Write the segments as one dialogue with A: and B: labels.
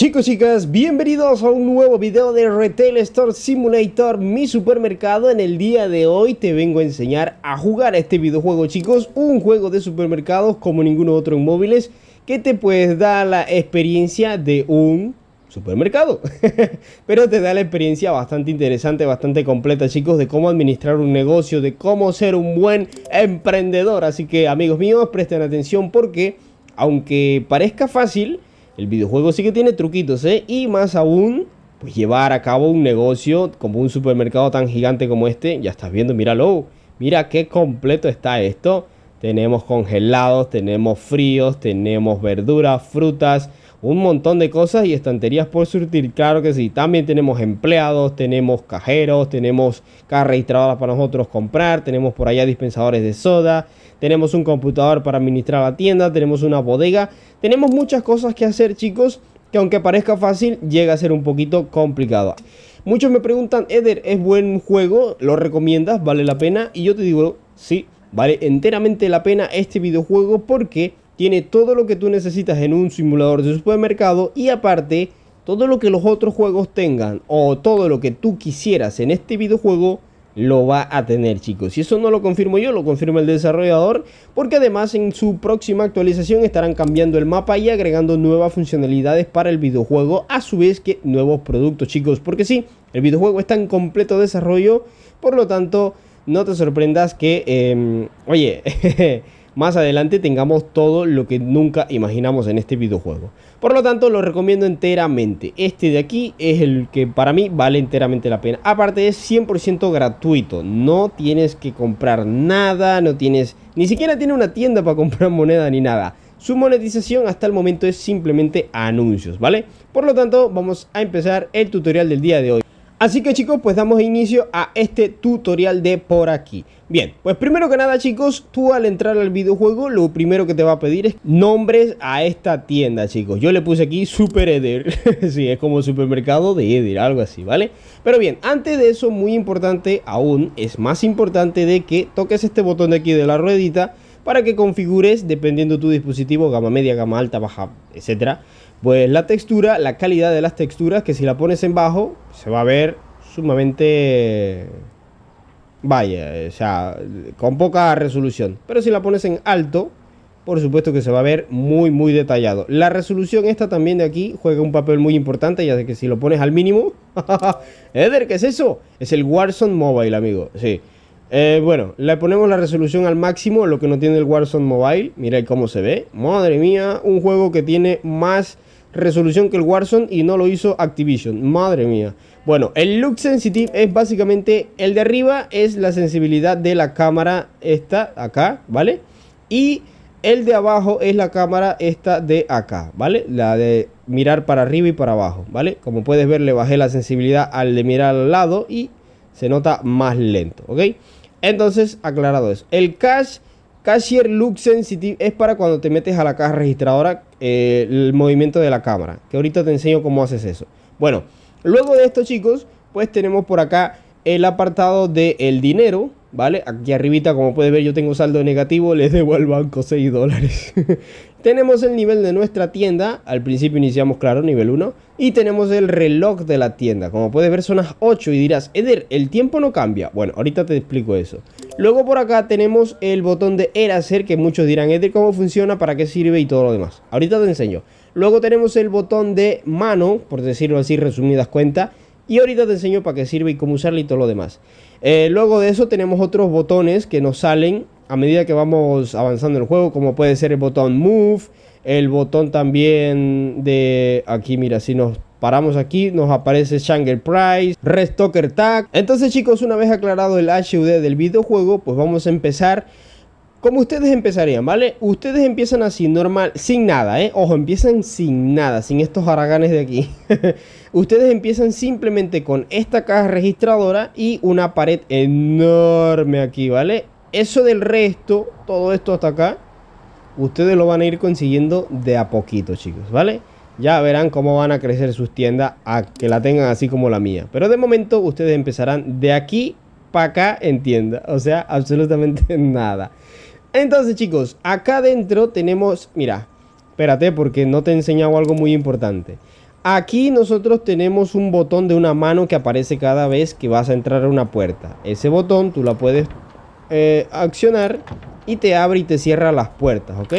A: Chicos, chicas, bienvenidos a un nuevo video de Retail Store Simulator, mi supermercado. En el día de hoy te vengo a enseñar a jugar a este videojuego, chicos. Un juego de supermercados como ninguno otro en móviles que te pues da la experiencia de un supermercado. Pero te da la experiencia bastante interesante, bastante completa, chicos, de cómo administrar un negocio, de cómo ser un buen emprendedor. Así que, amigos míos, presten atención porque, aunque parezca fácil el videojuego sí que tiene truquitos, ¿eh? Y más aún, pues llevar a cabo un negocio como un supermercado tan gigante como este. Ya estás viendo, míralo. Mira qué completo está esto. Tenemos congelados, tenemos fríos, tenemos verduras, frutas, un montón de cosas y estanterías por surtir, claro que sí. También tenemos empleados, tenemos cajeros, tenemos registradas para nosotros comprar, tenemos por allá dispensadores de soda, tenemos un computador para administrar la tienda, tenemos una bodega, tenemos muchas cosas que hacer chicos, que aunque parezca fácil, llega a ser un poquito complicado. Muchos me preguntan, Eder, ¿es buen juego? ¿Lo recomiendas? ¿Vale la pena? Y yo te digo, sí, vale enteramente la pena este videojuego porque tiene todo lo que tú necesitas en un simulador de supermercado y aparte todo lo que los otros juegos tengan o todo lo que tú quisieras en este videojuego lo va a tener, chicos. Y eso no lo confirmo yo, lo confirma el desarrollador, porque además en su próxima actualización estarán cambiando el mapa y agregando nuevas funcionalidades para el videojuego, a su vez que nuevos productos, chicos. Porque sí, el videojuego está en completo desarrollo, por lo tanto, no te sorprendas que, em, oye, más adelante tengamos todo lo que nunca imaginamos en este videojuego. Por lo tanto, lo recomiendo enteramente. Este de aquí es el que para mí vale enteramente la pena. Aparte es 100% gratuito, no tienes que comprar nada, no tienes... Ni siquiera tiene una tienda para comprar moneda ni nada. Su monetización hasta el momento es simplemente anuncios, ¿vale? Por lo tanto, vamos a empezar el tutorial del día de hoy. Así que chicos, pues damos inicio a este tutorial de por aquí. Bien, pues primero que nada chicos, tú al entrar al videojuego lo primero que te va a pedir es nombres a esta tienda chicos. Yo le puse aquí Super Eder, sí, es como supermercado de Eder, algo así, ¿vale? Pero bien, antes de eso, muy importante aún, es más importante de que toques este botón de aquí de la ruedita para que configures, dependiendo tu dispositivo, gama media, gama alta, baja, etcétera pues la textura, la calidad de las texturas, que si la pones en bajo, se va a ver sumamente... Vaya, o sea, con poca resolución. Pero si la pones en alto, por supuesto que se va a ver muy, muy detallado. La resolución esta también de aquí juega un papel muy importante, ya que si lo pones al mínimo... Eder, ¿qué es eso? Es el Warzone Mobile, amigo, sí. Eh, bueno, le ponemos la resolución al máximo, lo que no tiene el Warzone Mobile. Mira cómo se ve. Madre mía, un juego que tiene más resolución que el Warzone y no lo hizo Activision. Madre mía. Bueno, el look sensitive es básicamente el de arriba es la sensibilidad de la cámara esta acá, ¿vale? Y el de abajo es la cámara esta de acá, ¿vale? La de mirar para arriba y para abajo, ¿vale? Como puedes ver le bajé la sensibilidad al de mirar al lado y se nota más lento, ¿ok? Entonces, aclarado eso. El cash Cashier Look Sensitive es para cuando te metes a la caja registradora eh, el movimiento de la cámara. Que ahorita te enseño cómo haces eso. Bueno, luego de esto, chicos, pues tenemos por acá el apartado del el dinero. ¿Vale? Aquí arribita, como puedes ver, yo tengo saldo negativo, les debo al banco 6 dólares. tenemos el nivel de nuestra tienda, al principio iniciamos, claro, nivel 1. Y tenemos el reloj de la tienda, como puedes ver son las 8 y dirás, Eder, el tiempo no cambia. Bueno, ahorita te explico eso. Luego por acá tenemos el botón de Eraser, que muchos dirán, Eder, ¿cómo funciona? ¿Para qué sirve? Y todo lo demás. Ahorita te enseño. Luego tenemos el botón de mano, por decirlo así, resumidas cuentas y ahorita te enseño para qué sirve y cómo usarlo y todo lo demás. Eh, luego de eso tenemos otros botones que nos salen a medida que vamos avanzando en el juego, como puede ser el botón Move, el botón también de aquí, mira, si nos paramos aquí, nos aparece Shangle Price, Restocker Tag. Entonces chicos, una vez aclarado el HUD del videojuego, pues vamos a empezar ¿Cómo ustedes empezarían, vale? Ustedes empiezan así, normal, sin nada, ¿eh? Ojo, empiezan sin nada, sin estos haraganes de aquí. ustedes empiezan simplemente con esta caja registradora y una pared enorme aquí, ¿vale? Eso del resto, todo esto hasta acá, ustedes lo van a ir consiguiendo de a poquito, chicos, ¿vale? Ya verán cómo van a crecer sus tiendas a que la tengan así como la mía. Pero de momento ustedes empezarán de aquí para acá en tienda. O sea, absolutamente nada. Entonces chicos, acá adentro tenemos, mira, espérate porque no te he enseñado algo muy importante. Aquí nosotros tenemos un botón de una mano que aparece cada vez que vas a entrar a una puerta. Ese botón tú la puedes eh, accionar y te abre y te cierra las puertas, ¿ok?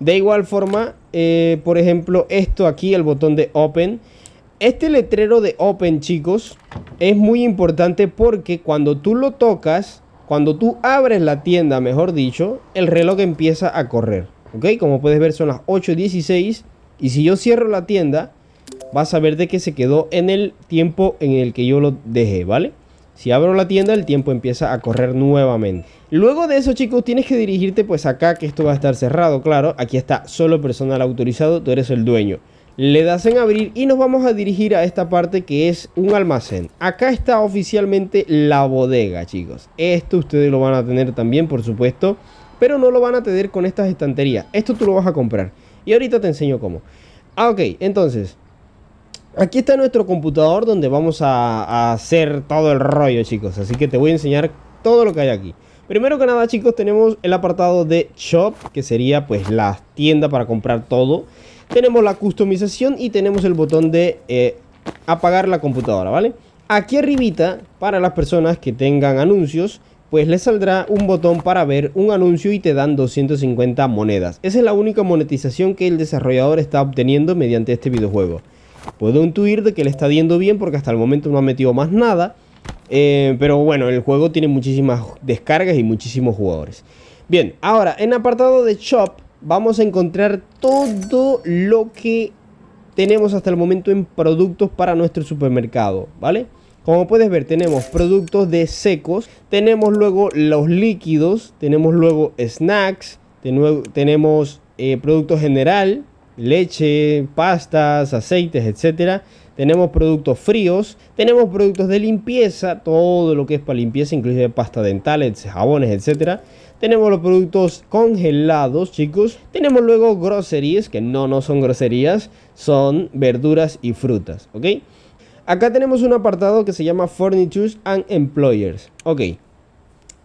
A: De igual forma, eh, por ejemplo, esto aquí, el botón de Open. Este letrero de Open, chicos, es muy importante porque cuando tú lo tocas, cuando tú abres la tienda, mejor dicho, el reloj empieza a correr. ¿Ok? Como puedes ver son las 8.16 y si yo cierro la tienda, vas a ver de que se quedó en el tiempo en el que yo lo dejé, ¿vale? Si abro la tienda, el tiempo empieza a correr nuevamente. Luego de eso, chicos, tienes que dirigirte pues acá, que esto va a estar cerrado, claro. Aquí está solo personal autorizado, tú eres el dueño. Le das en abrir y nos vamos a dirigir a esta parte que es un almacén. Acá está oficialmente la bodega, chicos. Esto ustedes lo van a tener también, por supuesto. Pero no lo van a tener con estas estanterías. Esto tú lo vas a comprar. Y ahorita te enseño cómo. Ah, ok. Entonces, aquí está nuestro computador donde vamos a, a hacer todo el rollo, chicos. Así que te voy a enseñar todo lo que hay aquí. Primero que nada, chicos, tenemos el apartado de shop, que sería pues la tienda para comprar todo tenemos la customización y tenemos el botón de eh, apagar la computadora, ¿vale? Aquí arribita, para las personas que tengan anuncios, pues les saldrá un botón para ver un anuncio y te dan 250 monedas. Esa es la única monetización que el desarrollador está obteniendo mediante este videojuego. Puedo intuir de que le está yendo bien porque hasta el momento no ha metido más nada. Eh, pero bueno, el juego tiene muchísimas descargas y muchísimos jugadores. Bien, ahora en apartado de shop vamos a encontrar todo lo que tenemos hasta el momento en productos para nuestro supermercado, ¿vale? Como puedes ver, tenemos productos de secos, tenemos luego los líquidos, tenemos luego snacks, tenemos eh, producto general, leche, pastas, aceites, etcétera. Tenemos productos fríos, tenemos productos de limpieza, todo lo que es para limpieza, inclusive pasta dental, jabones, etcétera tenemos los productos congelados, chicos. Tenemos luego groserías, que no, no son groserías, son verduras y frutas, ¿ok? Acá tenemos un apartado que se llama Furnitures and Employers, ¿ok?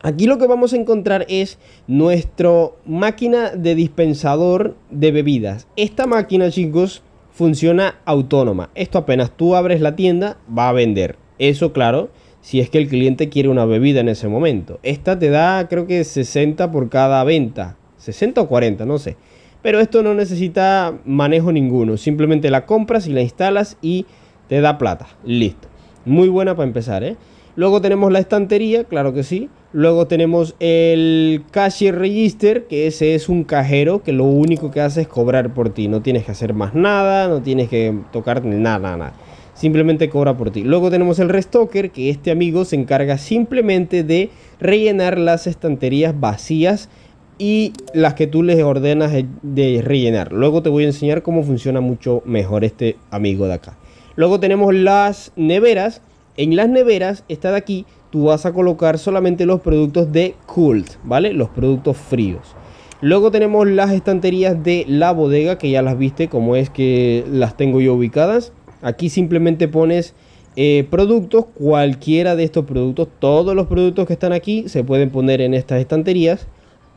A: Aquí lo que vamos a encontrar es nuestra máquina de dispensador de bebidas. Esta máquina, chicos, funciona autónoma. Esto apenas tú abres la tienda, va a vender. Eso, claro, si es que el cliente quiere una bebida en ese momento. Esta te da creo que 60 por cada venta, 60 o 40, no sé. Pero esto no necesita manejo ninguno, simplemente la compras y la instalas y te da plata. Listo. Muy buena para empezar, ¿eh? Luego tenemos la estantería, claro que sí. Luego tenemos el cashier register, que ese es un cajero que lo único que hace es cobrar por ti. No tienes que hacer más nada, no tienes que tocar nada, nada simplemente cobra por ti. Luego tenemos el restocker, que este amigo se encarga simplemente de rellenar las estanterías vacías y las que tú les ordenas de rellenar. Luego te voy a enseñar cómo funciona mucho mejor este amigo de acá. Luego tenemos las neveras. En las neveras, esta de aquí, tú vas a colocar solamente los productos de Cult. ¿vale? Los productos fríos. Luego tenemos las estanterías de la bodega, que ya las viste, como es que las tengo yo ubicadas. Aquí simplemente pones eh, productos, cualquiera de estos productos, todos los productos que están aquí se pueden poner en estas estanterías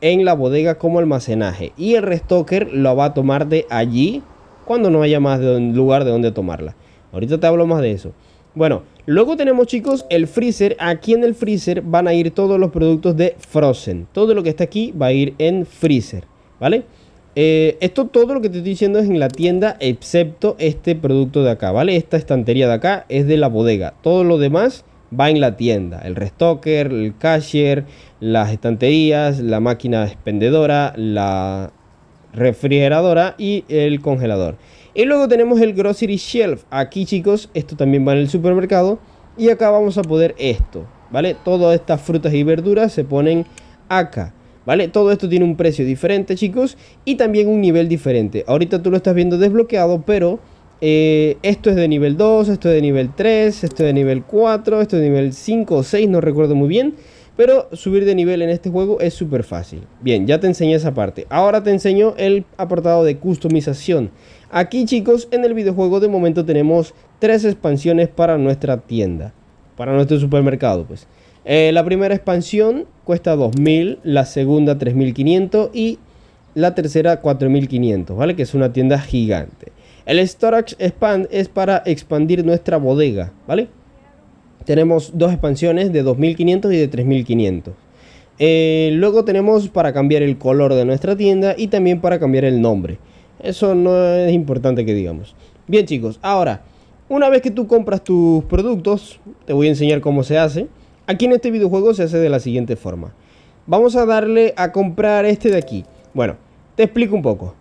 A: en la bodega como almacenaje y el restocker lo va a tomar de allí cuando no haya más lugar de donde tomarla. Ahorita te hablo más de eso. Bueno, luego tenemos chicos el freezer. Aquí en el freezer van a ir todos los productos de Frozen. Todo lo que está aquí va a ir en freezer, ¿vale? Eh, esto todo lo que te estoy diciendo es en la tienda, excepto este producto de acá, ¿vale? Esta estantería de acá es de la bodega. Todo lo demás va en la tienda. El restocker, el cashier, las estanterías, la máquina expendedora, la refrigeradora y el congelador. Y luego tenemos el grocery shelf. Aquí chicos, esto también va en el supermercado. Y acá vamos a poder esto, ¿vale? Todas estas frutas y verduras se ponen acá. ¿Vale? Todo esto tiene un precio diferente, chicos, y también un nivel diferente. Ahorita tú lo estás viendo desbloqueado, pero eh, esto es de nivel 2, esto es de nivel 3, esto es de nivel 4, esto es de nivel 5 o 6, no recuerdo muy bien. Pero subir de nivel en este juego es súper fácil. Bien, ya te enseñé esa parte. Ahora te enseño el apartado de customización. Aquí chicos, en el videojuego de momento tenemos tres expansiones para nuestra tienda. Para nuestro supermercado, pues. Eh, la primera expansión cuesta 2.000, la segunda 3.500 y la tercera 4.500, ¿vale? Que es una tienda gigante. El Storage Expand es para expandir nuestra bodega, ¿vale? Tenemos dos expansiones de 2.500 y de 3.500. Eh, luego tenemos para cambiar el color de nuestra tienda y también para cambiar el nombre. Eso no es importante que digamos. Bien chicos, ahora, una vez que tú compras tus productos, te voy a enseñar cómo se hace. Aquí en este videojuego se hace de la siguiente forma. Vamos a darle a comprar este de aquí. Bueno, te explico un poco.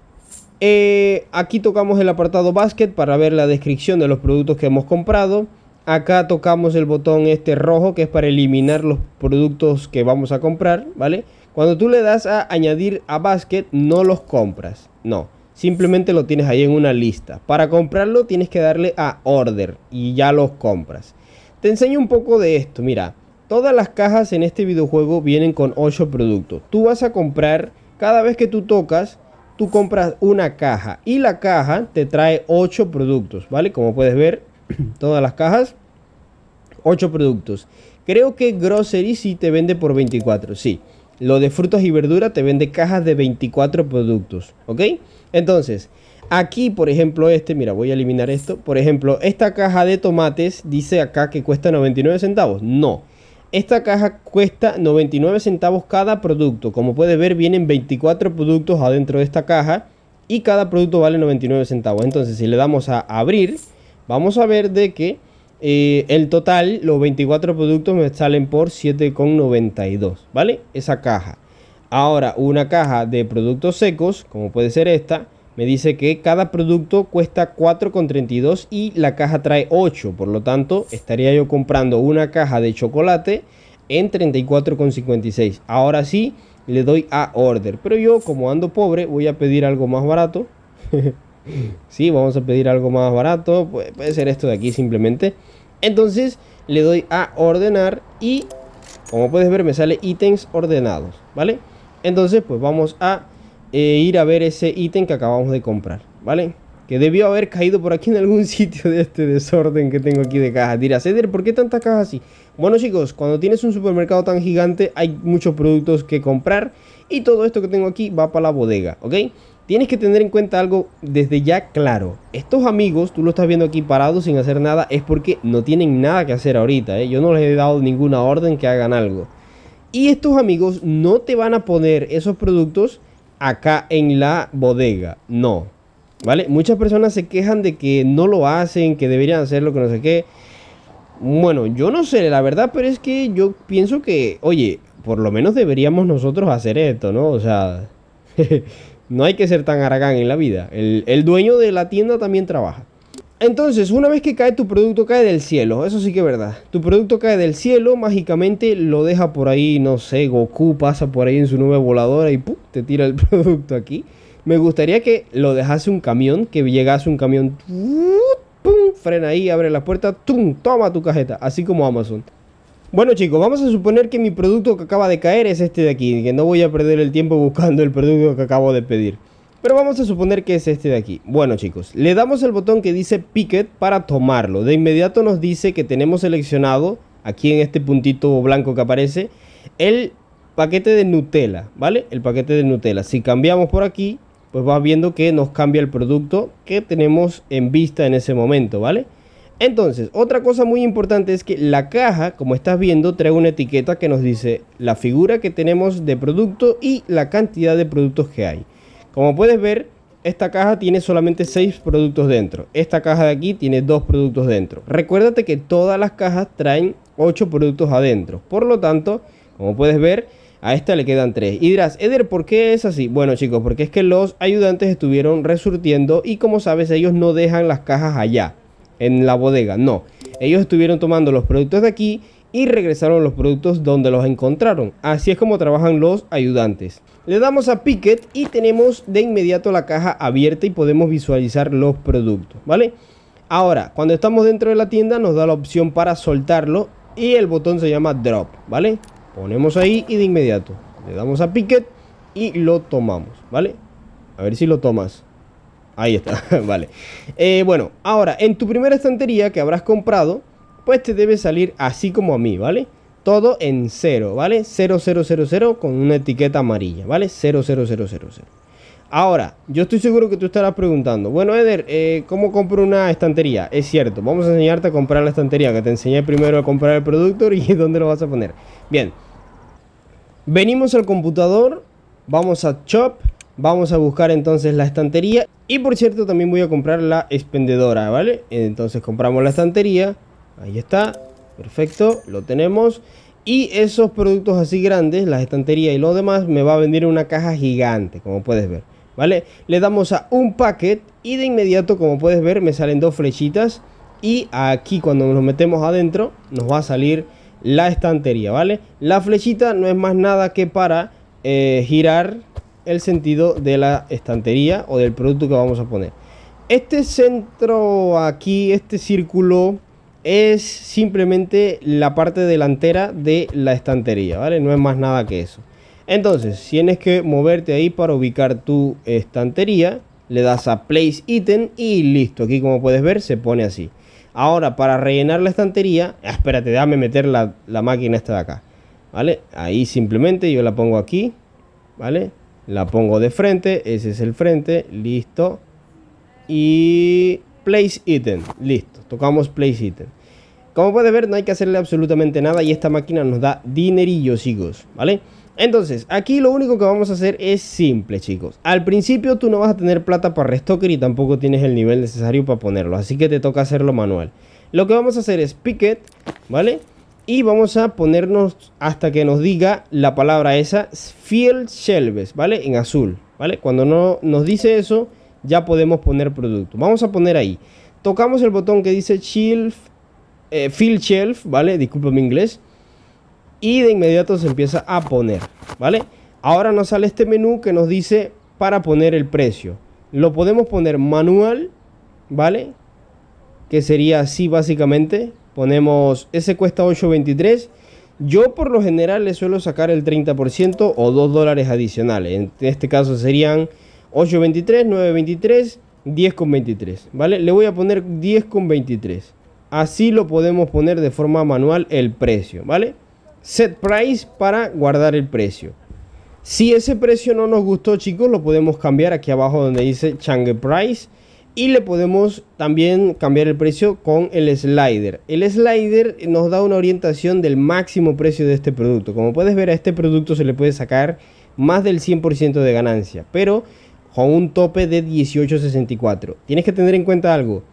A: Eh, aquí tocamos el apartado basket para ver la descripción de los productos que hemos comprado. Acá tocamos el botón este rojo que es para eliminar los productos que vamos a comprar, ¿vale? Cuando tú le das a añadir a basket no los compras, no. Simplemente lo tienes ahí en una lista. Para comprarlo tienes que darle a order y ya los compras. Te enseño un poco de esto, mira. Todas las cajas en este videojuego vienen con 8 productos. Tú vas a comprar, cada vez que tú tocas, tú compras una caja. Y la caja te trae 8 productos, ¿vale? Como puedes ver, todas las cajas, 8 productos. Creo que Grocery sí te vende por 24, sí. Lo de frutas y verduras te vende cajas de 24 productos, ¿ok? Entonces, aquí, por ejemplo, este, mira, voy a eliminar esto. Por ejemplo, esta caja de tomates dice acá que cuesta 99 centavos. No, esta caja cuesta 99 centavos cada producto. Como puede ver, vienen 24 productos adentro de esta caja y cada producto vale 99 centavos. Entonces, si le damos a abrir, vamos a ver de que eh, el total, los 24 productos me salen por 7,92, ¿vale? Esa caja. Ahora, una caja de productos secos, como puede ser esta, me dice que cada producto cuesta 4,32 y la caja trae 8. Por lo tanto, estaría yo comprando una caja de chocolate en 34,56. Ahora sí, le doy a order. Pero yo, como ando pobre, voy a pedir algo más barato. sí, vamos a pedir algo más barato. puede ser esto de aquí simplemente. Entonces, le doy a ordenar y, como puedes ver, me sale ítems ordenados. ¿Vale? Entonces, pues vamos a e ir a ver ese ítem que acabamos de comprar, ¿vale? Que debió haber caído por aquí en algún sitio de este desorden que tengo aquí de cajas. Dirá, ceder. ¿por qué tantas cajas así? Bueno chicos, cuando tienes un supermercado tan gigante hay muchos productos que comprar y todo esto que tengo aquí va para la bodega, ¿ok? Tienes que tener en cuenta algo desde ya claro. Estos amigos, tú lo estás viendo aquí parados sin hacer nada, es porque no tienen nada que hacer ahorita, ¿eh? Yo no les he dado ninguna orden que hagan algo. Y estos amigos no te van a poner esos productos acá en la bodega. No. ¿Vale? Muchas personas se quejan de que no lo hacen, que deberían hacerlo, que no sé qué. Bueno, yo no sé, la verdad, pero es que yo pienso que, oye, por lo menos deberíamos nosotros hacer esto, ¿no? O sea, no hay que ser tan aragán en la vida. el dueño de la tienda también trabaja. Entonces, una vez que cae tu producto, cae del cielo. Eso sí que es verdad. Tu producto cae del cielo, mágicamente lo deja por ahí, no sé, Goku pasa por ahí en su nube voladora y te tira el producto aquí. Me gustaría que lo dejase un camión, que llegase un camión, ¡pum! frena ahí, abre la puerta, toma tu cajeta, así como Amazon. Bueno chicos, vamos a suponer que mi producto que acaba de caer es este de aquí, que no voy a perder el tiempo buscando el producto que acabo de pedir. Pero vamos a suponer que es este de aquí. Bueno chicos, le damos el botón que dice Picket para tomarlo. De inmediato nos dice que tenemos seleccionado, aquí en este puntito blanco que aparece, el paquete de Nutella, ¿vale? El paquete de Nutella. Si cambiamos por aquí, pues vas viendo que nos cambia el producto que tenemos en vista en ese momento, ¿vale? Entonces, otra cosa muy importante es que la caja, como estás viendo, trae una etiqueta que nos dice la figura que tenemos de producto y la cantidad de productos que hay. Como puedes ver, esta caja tiene solamente 6 productos dentro. Esta caja de aquí tiene 2 productos dentro. Recuérdate que todas las cajas traen 8 productos adentro. Por lo tanto, como puedes ver, a esta le quedan 3. Y dirás, Eder, ¿por qué es así? Bueno chicos, porque es que los ayudantes estuvieron resurtiendo y como sabes, ellos no dejan las cajas allá, en la bodega. No, ellos estuvieron tomando los productos de aquí y regresaron los productos donde los encontraron. Así es como trabajan los ayudantes. Le damos a Picket y tenemos de inmediato la caja abierta y podemos visualizar los productos, ¿vale? Ahora, cuando estamos dentro de la tienda nos da la opción para soltarlo y el botón se llama Drop, ¿vale? Ponemos ahí y de inmediato le damos a Picket y lo tomamos, ¿vale? A ver si lo tomas. Ahí está, vale. Eh, bueno, ahora, en tu primera estantería que habrás comprado, pues te debe salir así como a mí, ¿vale? Todo en cero, ¿vale? 0000 con una etiqueta amarilla, ¿vale? 00000. Ahora, yo estoy seguro que tú estarás preguntando, bueno Eder, eh, ¿cómo compro una estantería? Es cierto, vamos a enseñarte a comprar la estantería, que te enseñé primero a comprar el productor y dónde lo vas a poner. Bien, venimos al computador, vamos a Shop, vamos a buscar entonces la estantería y por cierto también voy a comprar la expendedora, ¿vale? Entonces compramos la estantería, ahí está, Perfecto, lo tenemos. Y esos productos así grandes, la estantería y lo demás, me va a venir una caja gigante, como puedes ver. ¿Vale? Le damos a un packet y de inmediato, como puedes ver, me salen dos flechitas. Y aquí cuando nos metemos adentro, nos va a salir la estantería, ¿vale? La flechita no es más nada que para eh, girar el sentido de la estantería o del producto que vamos a poner. Este centro aquí, este círculo es simplemente la parte delantera de la estantería, ¿vale? No es más nada que eso. Entonces, tienes que moverte ahí para ubicar tu estantería, le das a Place Item y listo, aquí como puedes ver se pone así. Ahora, para rellenar la estantería, ah, espérate, déjame meter la, la máquina esta de acá, ¿vale? Ahí simplemente yo la pongo aquí, ¿vale? La pongo de frente, ese es el frente, listo. Y Place Item. Listo, tocamos Place Item. Como puedes ver, no hay que hacerle absolutamente nada y esta máquina nos da dinerillos, chicos, ¿vale? Entonces, aquí lo único que vamos a hacer es simple, chicos. Al principio tú no vas a tener plata para restocker y tampoco tienes el nivel necesario para ponerlo, así que te toca hacerlo manual. Lo que vamos a hacer es picket, ¿vale? Y vamos a ponernos hasta que nos diga la palabra esa, Field Shelves, ¿vale? En azul, ¿vale? Cuando no nos dice eso ya podemos poner producto. Vamos a poner ahí. Tocamos el botón que dice shelf, eh, Fill Shelf, ¿vale? Disculpa mi inglés. Y de inmediato se empieza a poner, ¿vale? Ahora nos sale este menú que nos dice para poner el precio. Lo podemos poner manual, ¿vale? Que sería así básicamente. Ponemos, ese cuesta 8.23. Yo por lo general le suelo sacar el 30% o 2 dólares adicionales. En este caso serían 8.23, 9.23, 10.23, ¿vale? Le voy a poner 10.23. Así lo podemos poner de forma manual el precio, ¿vale? Set price para guardar el precio. Si ese precio no nos gustó, chicos, lo podemos cambiar aquí abajo donde dice Change Price. Y le podemos también cambiar el precio con el slider. El slider nos da una orientación del máximo precio de este producto. Como puedes ver, a este producto se le puede sacar más del 100% de ganancia. Pero con un tope de 18.64. Tienes que tener en cuenta algo.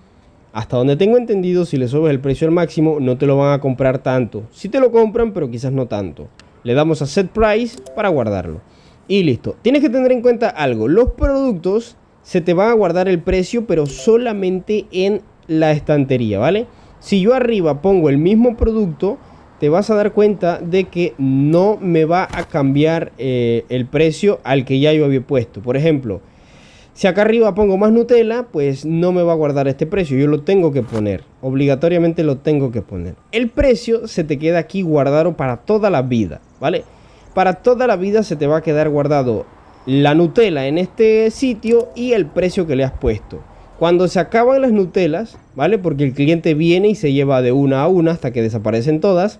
A: Hasta donde tengo entendido, si le subes el precio al máximo, no te lo van a comprar tanto. Si te lo compran, pero quizás no tanto. Le damos a set price para guardarlo. Y listo. Tienes que tener en cuenta algo. Los productos se te van a guardar el precio, pero solamente en la estantería, ¿vale? Si yo arriba pongo el mismo producto, te vas a dar cuenta de que no me va a cambiar eh, el precio al que ya yo había puesto. Por ejemplo, si acá arriba pongo más Nutella, pues no me va a guardar este precio. Yo lo tengo que poner. Obligatoriamente lo tengo que poner. El precio se te queda aquí guardado para toda la vida, ¿vale? Para toda la vida se te va a quedar guardado la Nutella en este sitio y el precio que le has puesto. Cuando se acaban las Nutelas, ¿vale? Porque el cliente viene y se lleva de una a una hasta que desaparecen todas.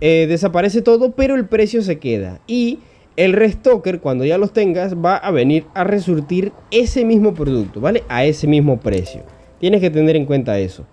A: Eh, desaparece todo, pero el precio se queda. Y el restocker, cuando ya los tengas, va a venir a resurtir ese mismo producto, ¿vale? A ese mismo precio. Tienes que tener en cuenta eso.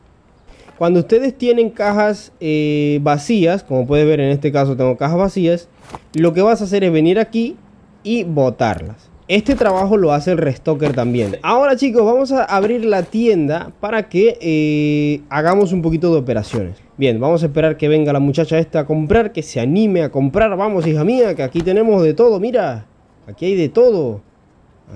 A: Cuando ustedes tienen cajas eh, vacías, como puedes ver en este caso tengo cajas vacías, lo que vas a hacer es venir aquí y botarlas. Este trabajo lo hace el restocker también. Ahora chicos, vamos a abrir la tienda para que eh, hagamos un poquito de operaciones. Bien, vamos a esperar que venga la muchacha esta a comprar, que se anime a comprar. Vamos, hija mía, que aquí tenemos de todo, mira. Aquí hay de todo.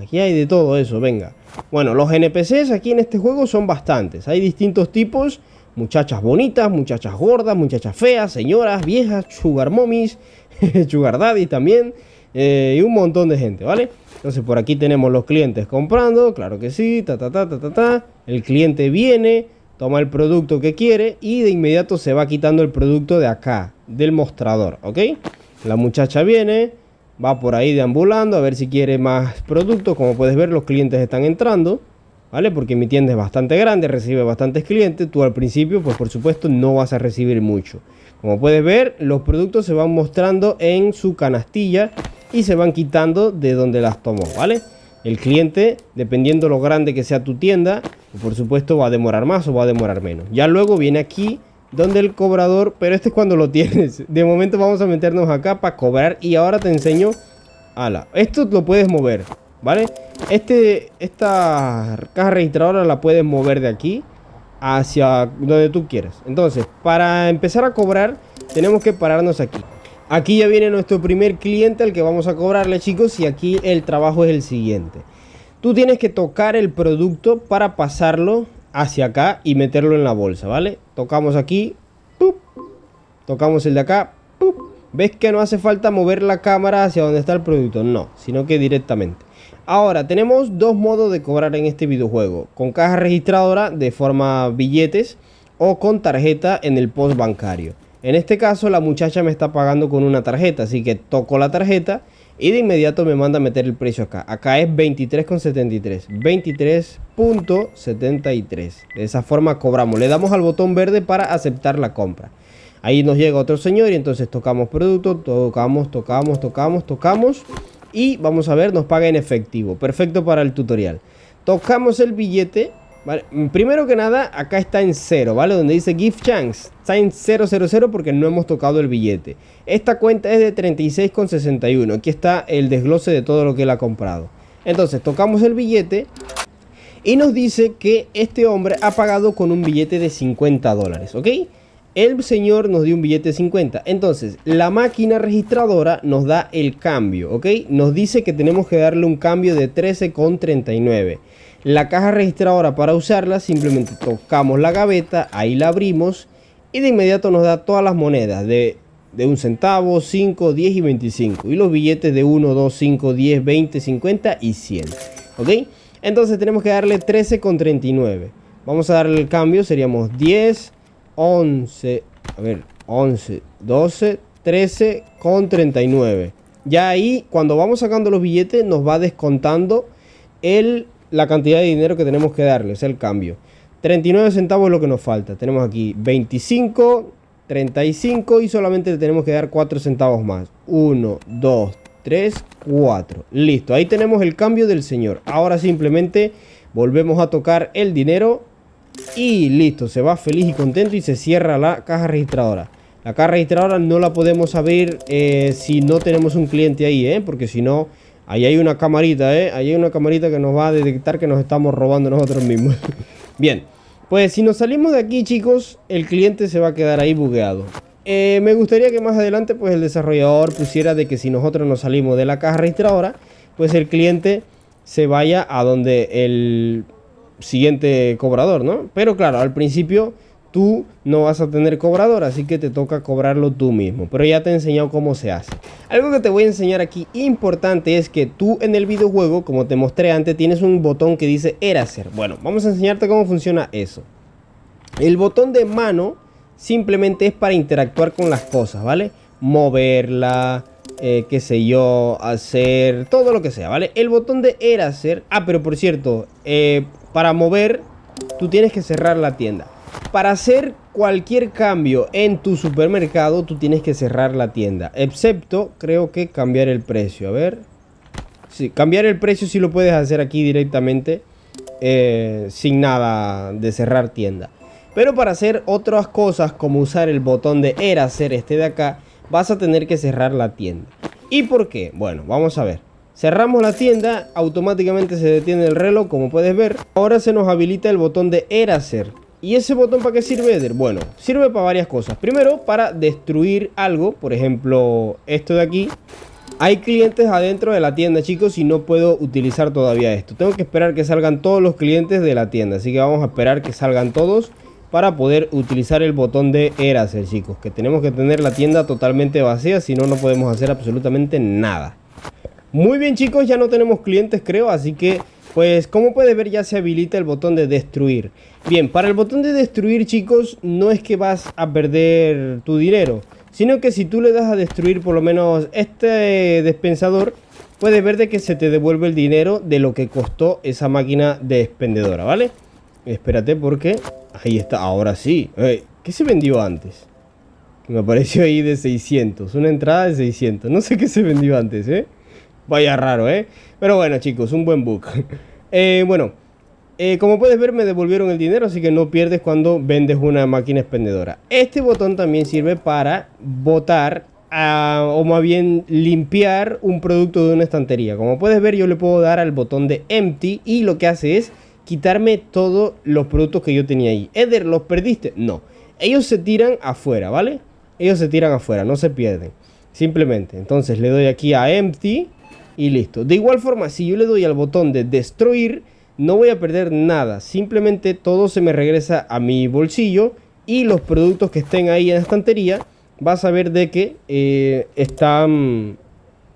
A: Aquí hay de todo eso, venga. Bueno, los NPCs aquí en este juego son bastantes. Hay distintos tipos. Muchachas bonitas, muchachas gordas, muchachas feas, señoras, viejas, sugar mommies, sugar daddy también. Eh, y un montón de gente, ¿vale? Entonces por aquí tenemos los clientes comprando, claro que sí, ta, ta, ta, ta, ta, ta. El cliente viene, toma el producto que quiere y de inmediato se va quitando el producto de acá, del mostrador, ¿ok? La muchacha viene, va por ahí deambulando a ver si quiere más productos. Como puedes ver, los clientes están entrando, ¿vale? Porque mi tienda es bastante grande, recibe bastantes clientes. Tú al principio, pues por supuesto, no vas a recibir mucho. Como puedes ver, los productos se van mostrando en su canastilla y se van quitando de donde las tomó, ¿vale? El cliente, dependiendo lo grande que sea tu tienda, por supuesto va a demorar más o va a demorar menos. Ya luego viene aquí donde el cobrador, pero este es cuando lo tienes. De momento vamos a meternos acá para cobrar y ahora te enseño... Ala, esto lo puedes mover, ¿vale? Este, esta caja registradora la puedes mover de aquí hacia donde tú quieras. Entonces, para empezar a cobrar, tenemos que pararnos aquí. Aquí ya viene nuestro primer cliente al que vamos a cobrarle chicos y aquí el trabajo es el siguiente. Tú tienes que tocar el producto para pasarlo hacia acá y meterlo en la bolsa, ¿vale? Tocamos aquí, tocamos el de acá, ¿Ves que no hace falta mover la cámara hacia donde está el producto? No, sino que directamente. Ahora, tenemos dos modos de cobrar en este videojuego. Con caja registradora de forma billetes o con tarjeta en el post bancario. En este caso la muchacha me está pagando con una tarjeta, así que toco la tarjeta y de inmediato me manda a meter el precio acá. Acá es 23,73. 23.73. De esa forma cobramos. Le damos al botón verde para aceptar la compra. Ahí nos llega otro señor y entonces tocamos producto, tocamos, tocamos, tocamos, tocamos. Y vamos a ver, nos paga en efectivo. Perfecto para el tutorial. Tocamos el billete Mm, primero que nada, acá está en 0, ¿vale? Donde dice Gift Chance, está en 000 porque no hemos tocado el billete. Esta cuenta es de 36,61. Aquí está el desglose de todo lo que él ha comprado. Entonces, tocamos el billete y nos dice que este hombre ha pagado con un billete de 50 dólares, ¿ok? El señor nos dio un billete de 50. Entonces, la máquina registradora nos da el cambio, ¿ok? Nos dice que tenemos que darle un cambio de 13,39 la caja registradora para usarla, simplemente tocamos la gaveta, ahí la abrimos y de inmediato nos da todas las monedas de, un centavo, 5, 10 y 25 y los billetes de 1, 2, 5, 10, 20, 50 y 100. ¿Ok? Entonces tenemos que darle 13,39. Vamos a darle el cambio, seríamos 10, 11, a ver, 11, 12, 13,39. Ya ahí, cuando vamos sacando los billetes, nos va descontando el la cantidad de dinero que tenemos que darles, el cambio. 39 centavos es lo que nos falta. Tenemos aquí 25, 35 y solamente le tenemos que dar 4 centavos más. 1, 2, 3, 4. Listo, ahí tenemos el cambio del señor. Ahora simplemente volvemos a tocar el dinero y listo, se va feliz y contento y se cierra la caja registradora. La caja registradora no la podemos abrir eh, si no tenemos un cliente ahí, eh, porque si no Ahí hay una camarita, ¿eh? Ahí hay una camarita que nos va a detectar que nos estamos robando nosotros mismos. Bien, pues si nos salimos de aquí, chicos, el cliente se va a quedar ahí bugueado. Eh, me gustaría que más adelante, pues el desarrollador pusiera de que si nosotros nos salimos de la caja registradora, pues el cliente se vaya a donde el siguiente cobrador, ¿no? Pero claro, al principio tú no vas a tener cobrador, así que te toca cobrarlo tú mismo. Pero ya te he enseñado cómo se hace. Algo que te voy a enseñar aquí importante es que tú en el videojuego, como te mostré antes, tienes un botón que dice Eraser. Bueno, vamos a enseñarte cómo funciona eso. El botón de mano simplemente es para interactuar con las cosas, ¿vale? Moverla, eh, qué sé yo, hacer todo lo que sea, ¿vale? El botón de Eraser... Ah, pero por cierto, eh, para mover, tú tienes que cerrar la tienda. Para hacer cualquier cambio en tu supermercado, tú tienes que cerrar la tienda. Excepto, creo que cambiar el precio. A ver. Sí, cambiar el precio si lo puedes hacer aquí directamente. Eh, sin nada de cerrar tienda. Pero para hacer otras cosas como usar el botón de era hacer este de acá, vas a tener que cerrar la tienda. ¿Y por qué? Bueno, vamos a ver. Cerramos la tienda, automáticamente se detiene el reloj como puedes ver. Ahora se nos habilita el botón de era hacer. ¿Y ese botón para qué sirve, Eder? Bueno, sirve para varias cosas. Primero, para destruir algo, por ejemplo, esto de aquí. Hay clientes adentro de la tienda, chicos, y no puedo utilizar todavía esto. Tengo que esperar que salgan todos los clientes de la tienda, así que vamos a esperar que salgan todos para poder utilizar el botón de Eraser, chicos. Que tenemos que tener la tienda totalmente vacía, si no, no podemos hacer absolutamente nada. Muy bien, chicos, ya no tenemos clientes, creo, así que... Pues como puede ver ya se habilita el botón de destruir. Bien, para el botón de destruir chicos no es que vas a perder tu dinero, sino que si tú le das a destruir por lo menos este dispensador, puedes ver de que se te devuelve el dinero de lo que costó esa máquina de ¿vale? Espérate porque ahí está, ahora sí. ¿Qué se vendió antes? Me apareció ahí de 600, una entrada de 600. No sé qué se vendió antes, ¿eh? Vaya raro, ¿eh? Pero bueno, chicos, un buen book. Eh, bueno, eh, como puedes ver, me devolvieron el dinero, así que no pierdes cuando vendes una máquina expendedora. Este botón también sirve para botar ah, o más bien limpiar un producto de una estantería. Como puedes ver, yo le puedo dar al botón de empty y lo que hace es quitarme todos los productos que yo tenía ahí. Eder, ¿los perdiste? No. Ellos se tiran afuera, ¿vale? Ellos se tiran afuera, no se pierden. Simplemente. Entonces le doy aquí a empty y listo. De igual forma, si yo le doy al botón de destruir, no voy a perder nada. Simplemente todo se me regresa a mi bolsillo y los productos que estén ahí en la estantería vas a ver de que eh, están,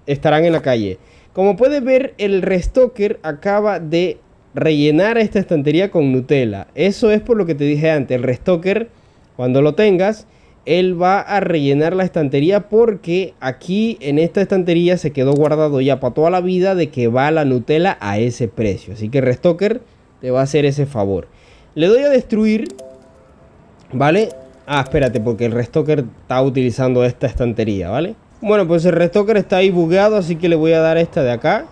A: estarán en la calle. Como puedes ver, el restocker acaba de rellenar esta estantería con Nutella. Eso es por lo que te dije antes. El restocker, cuando lo tengas, él va a rellenar la estantería porque aquí en esta estantería se quedó guardado ya para toda la vida de que va la Nutella a ese precio. Así que Restocker te va a hacer ese favor. Le doy a destruir, ¿vale? Ah, espérate, porque el Restocker está utilizando esta estantería, ¿vale? Bueno, pues el Restocker está ahí bugueado, así que le voy a dar esta de acá.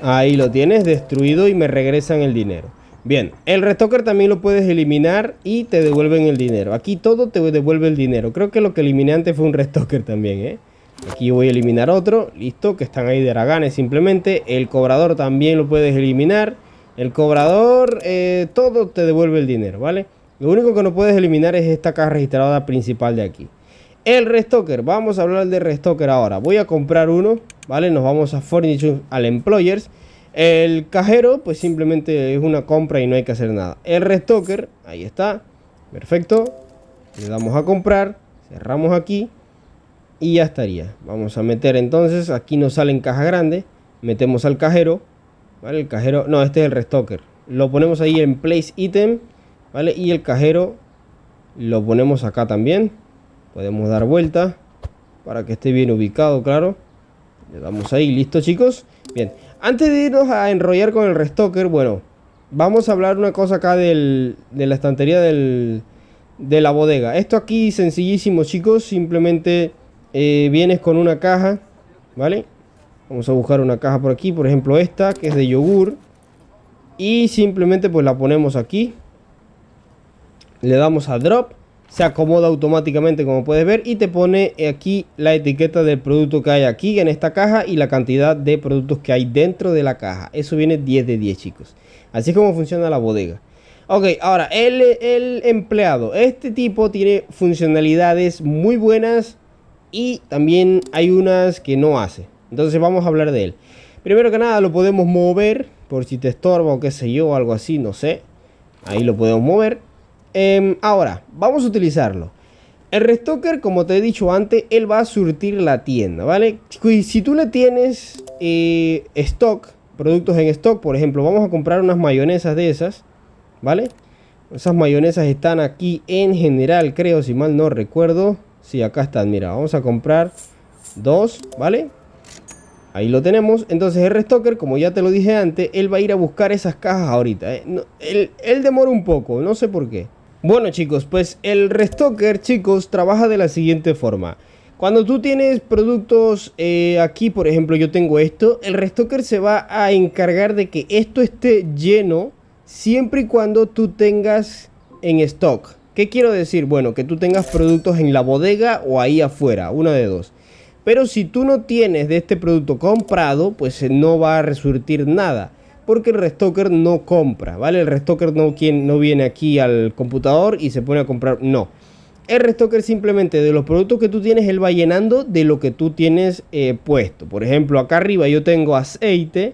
A: Ahí lo tienes, destruido y me regresan el dinero. Bien, el restocker también lo puedes eliminar y te devuelven el dinero. Aquí todo te devuelve el dinero. Creo que lo que eliminé antes fue un restocker también, ¿eh? Aquí voy a eliminar otro, listo, que están ahí de haraganes simplemente. El cobrador también lo puedes eliminar. El cobrador, eh, todo te devuelve el dinero, ¿vale? Lo único que no puedes eliminar es esta caja registrada principal de aquí. El restocker, vamos a hablar de restocker ahora. Voy a comprar uno, ¿vale? Nos vamos a Furniture al Employers. El cajero, pues simplemente es una compra y no hay que hacer nada. El restocker, ahí está. Perfecto. Le damos a comprar. Cerramos aquí. Y ya estaría. Vamos a meter entonces. Aquí nos sale en caja grande. Metemos al cajero. ¿Vale? El cajero. No, este es el restocker. Lo ponemos ahí en place item. ¿Vale? Y el cajero lo ponemos acá también. Podemos dar vuelta para que esté bien ubicado, claro. Le damos ahí. Listo, chicos. Bien. Antes de irnos a enrollar con el restocker, bueno, vamos a hablar una cosa acá de la estantería del, de la bodega. Esto aquí sencillísimo, chicos. Simplemente eh, vienes con una caja, ¿vale? Vamos a buscar una caja por aquí, por ejemplo esta, que es de yogur. Y simplemente pues la ponemos aquí. Le damos a drop se acomoda automáticamente como puedes ver y te pone aquí la etiqueta del producto que hay aquí en esta caja y la cantidad de productos que hay dentro de la caja. Eso viene 10 de 10 chicos. Así es como funciona la bodega. Ok, ahora el, el empleado. Este tipo tiene funcionalidades muy buenas y también hay unas que no hace. Entonces vamos a hablar de él. Primero que nada lo podemos mover por si te estorba o qué sé yo, algo así, no sé. Ahí lo podemos mover Em, ahora, vamos a utilizarlo. El restocker, como te he dicho antes, él va a surtir la tienda, ¿vale? Si tú le tienes eh, stock, productos en stock, por ejemplo, vamos a comprar unas mayonesas de esas, ¿vale? Esas mayonesas están aquí en general, creo, si mal no recuerdo. Sí, acá están, mira, vamos a comprar dos, ¿vale? Ahí lo tenemos. Entonces el restocker, como ya te lo dije antes, él va a ir a buscar esas cajas ahorita. ¿eh? él demora un poco, no sé por qué. Bueno chicos, pues el restocker chicos trabaja de la siguiente forma. Cuando tú tienes productos eh, aquí, por ejemplo yo tengo esto, el restocker se va a encargar de que esto esté lleno siempre y cuando tú tengas en stock. ¿Qué quiero decir? Bueno, que tú tengas productos en la bodega o ahí afuera, una de dos. Pero si tú no tienes de este producto comprado, pues no va a resurtir nada porque el restocker no compra, ¿vale? El restocker no, quien, no viene aquí al computador y se pone a comprar, no. El restocker simplemente de los productos que tú tienes, él va llenando de lo que tú tienes eh, puesto. Por ejemplo, acá arriba yo tengo aceite,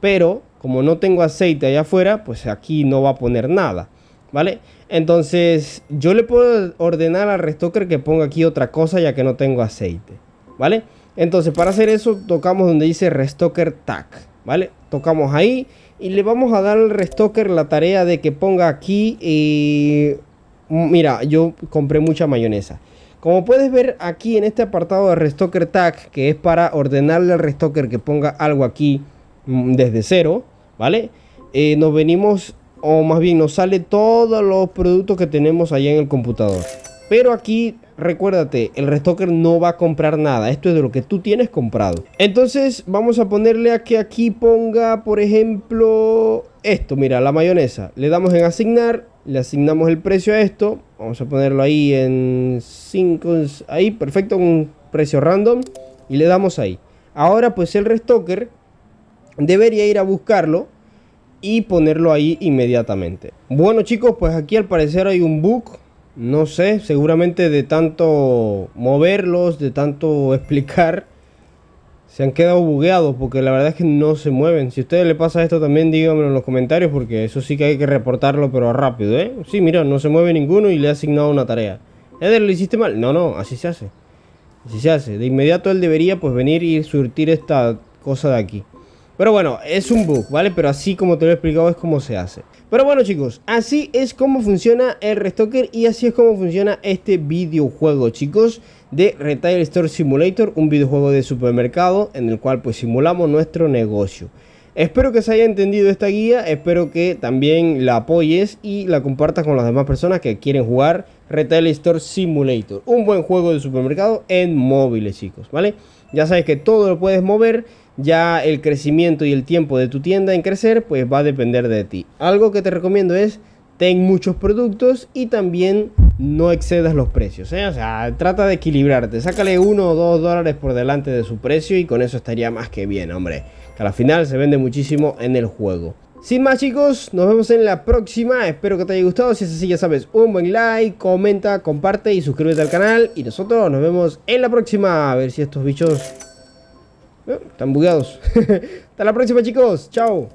A: pero como no tengo aceite allá afuera, pues aquí no va a poner nada, ¿vale? Entonces yo le puedo ordenar al restocker que ponga aquí otra cosa ya que no tengo aceite, ¿vale? Entonces para hacer eso tocamos donde dice restocker tag. ¿vale? Tocamos ahí y le vamos a dar al restocker la tarea de que ponga aquí, eh, mira, yo compré mucha mayonesa. Como puedes ver aquí en este apartado de restocker tag, que es para ordenarle al restocker que ponga algo aquí mm, desde cero, ¿vale? Eh, nos venimos, o más bien nos sale todos los productos que tenemos allá en el computador. Pero aquí Recuérdate, el restocker no va a comprar nada. Esto es de lo que tú tienes comprado. Entonces vamos a ponerle a que aquí ponga, por ejemplo, esto. Mira, la mayonesa. Le damos en asignar. Le asignamos el precio a esto. Vamos a ponerlo ahí en 5. Ahí, perfecto. Un precio random. Y le damos ahí. Ahora pues el restocker debería ir a buscarlo y ponerlo ahí inmediatamente. Bueno chicos, pues aquí al parecer hay un bug no sé, seguramente de tanto moverlos, de tanto explicar, se han quedado bugueados porque la verdad es que no se mueven. Si a ustedes les pasa esto también díganmelo en los comentarios porque eso sí que hay que reportarlo pero rápido, ¿eh? Sí, mira, no se mueve ninguno y le he asignado una tarea. Eder, ¿lo hiciste mal? No, no, así se hace. Así se hace. De inmediato él debería pues venir y surtir esta cosa de aquí. Pero bueno, es un bug, ¿vale? Pero así como te lo he explicado es como se hace Pero bueno chicos, así es como funciona el Restocker y así es como funciona este videojuego chicos De Retail Store Simulator, un videojuego de supermercado en el cual pues simulamos nuestro negocio Espero que se haya entendido esta guía, espero que también la apoyes y la compartas con las demás personas que quieren jugar Retail Store Simulator. Un buen juego de supermercado en móviles, chicos, ¿vale? Ya sabes que todo lo puedes mover ya el crecimiento y el tiempo de tu tienda en crecer pues va a depender de ti. Algo que te recomiendo es ten muchos productos y también no excedas los precios. ¿eh? O sea, trata de equilibrarte. Sácale uno o dos dólares por delante de su precio y con eso estaría más que bien, hombre. Que al final se vende muchísimo en el juego. Sin más chicos, nos vemos en la próxima. Espero que te haya gustado. Si es así, ya sabes, un buen like, comenta, comparte y suscríbete al canal. Y nosotros nos vemos en la próxima. A ver si estos bichos ¿Eh? están bugueados. Hasta la próxima, chicos. Chao.